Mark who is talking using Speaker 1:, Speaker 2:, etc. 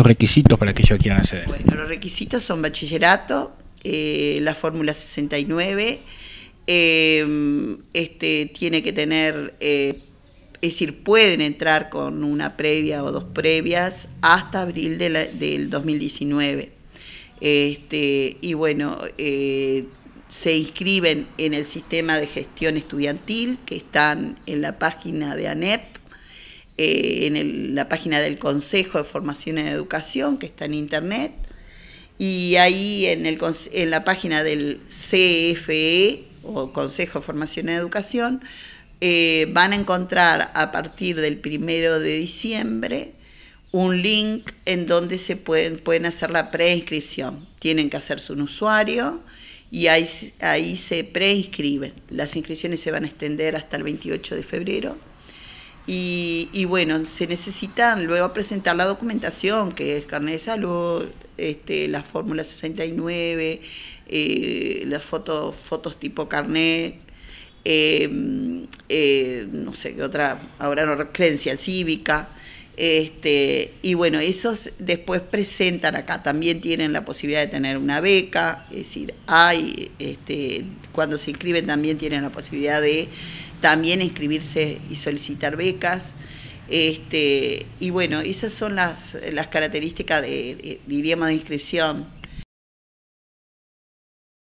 Speaker 1: los requisitos para que ellos quieran acceder? Bueno, los requisitos son bachillerato, eh, la fórmula 69, em, este, tiene que tener, eh, es decir, pueden entrar con una previa o dos previas hasta abril del 2019. Este, y bueno, eh, se inscriben en el sistema de gestión estudiantil que están en la página de ANEP eh, en la página del Consejo de Formación y Educación, que está en Internet, y ahí en, el, en la página del CFE, o Consejo de Formación y Educación, eh, van a encontrar a partir del primero de diciembre un link en donde se pueden, pueden hacer la preinscripción. Tienen que hacerse un usuario y ahí, ahí se preinscriben. Las inscripciones se van a extender hasta el 28 de febrero y, bueno, se necesitan luego presentar la documentación, que es carnet de salud, este, la fórmula 69, eh, las fotos, fotos tipo carnet, eh, eh, no sé qué otra, ahora no, creencia cívica, este, y bueno, esos después presentan acá, también tienen la posibilidad de tener una beca, es decir, hay, este, cuando se inscriben también tienen la posibilidad de también inscribirse y solicitar becas. Este, y bueno, esas son las, las características, de, diríamos, de inscripción.